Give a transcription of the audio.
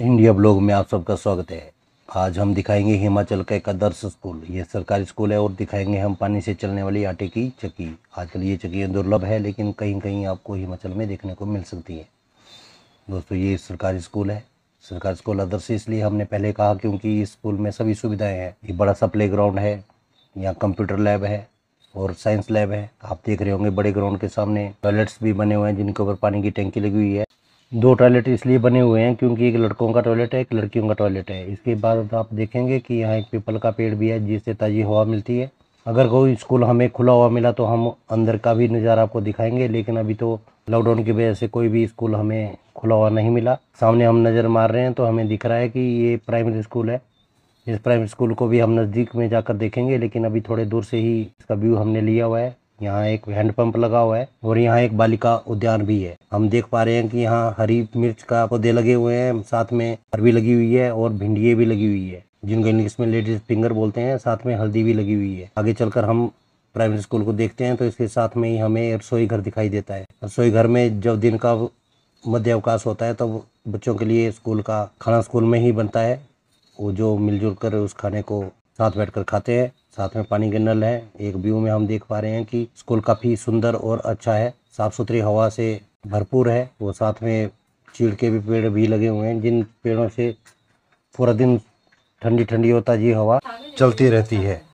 India blog में आप सबका स्वागत है आज हम दिखाएंगे हिमाचल का एक आदर्श स्कूल ये सरकारी स्कूल है और दिखाएंगे हम पानी से चलने वाली आटे की चक्की आजकल ये चक्की दुर्लभ है लेकिन कहीं कहीं आपको हिमाचल में देखने को मिल सकती है दोस्तों ये सरकारी स्कूल है सरकारी स्कूल आदर्श इसलिए हमने पहले कहा क्योंकि इस स्कूल में सभी सुविधाएँ हैं ये बड़ा सा प्ले है यहाँ कंप्यूटर लैब है और साइंस लैब है आप देख रहे होंगे बड़े ग्राउंड के सामने टॉयलेट्स भी बने हुए हैं जिनके ऊपर पानी की टैंकी लगी हुई है दो टॉयलेट इसलिए बने हुए हैं क्योंकि एक लड़कों का टॉयलेट है एक लड़कियों का टॉयलेट है इसके बाद तो आप देखेंगे कि यहाँ एक पीपल का पेड़ भी है जिससे ताज़ी हवा मिलती है अगर कोई स्कूल हमें खुला हुआ मिला तो हम अंदर का भी नज़ारा आपको दिखाएंगे लेकिन अभी तो लॉकडाउन की वजह से कोई भी स्कूल हमें खुला हुआ नहीं मिला सामने हम नज़र मार रहे हैं तो हमें दिख रहा है कि ये प्राइमरी स्कूल है इस प्राइमरी स्कूल को भी हम नज़दीक में जाकर देखेंगे लेकिन अभी थोड़े दूर से ही इसका व्यू हमने लिया हुआ है यहाँ एक हैंडपंप लगा हुआ है और यहाँ एक बालिका उद्यान भी है हम देख पा रहे हैं कि यहाँ हरी मिर्च का पौधे लगे हुए हैं साथ में अरबी लगी हुई है और भिंडिये भी लगी हुई है जिनको इंग्लिश में लेडीज फिंगर बोलते हैं साथ में हल्दी भी लगी हुई है आगे चलकर हम प्राइमरी स्कूल को देखते हैं तो इसके साथ में ही हमें रसोई घर दिखाई देता है रसोई घर में जब दिन का मध्य अवकाश होता है तब तो बच्चों के लिए स्कूल का खाना स्कूल में ही बनता है वो जो मिलजुल कर उस खाने को साथ बैठकर खाते हैं साथ में पानी के नल है एक व्यू में हम देख पा रहे हैं कि स्कूल काफ़ी सुंदर और अच्छा है साफ़ सुथरी हवा से भरपूर है वो साथ में चीड़ के भी पेड़ भी लगे हुए हैं जिन पेड़ों से पूरा दिन ठंडी ठंडी होता जी हवा चलती रहती है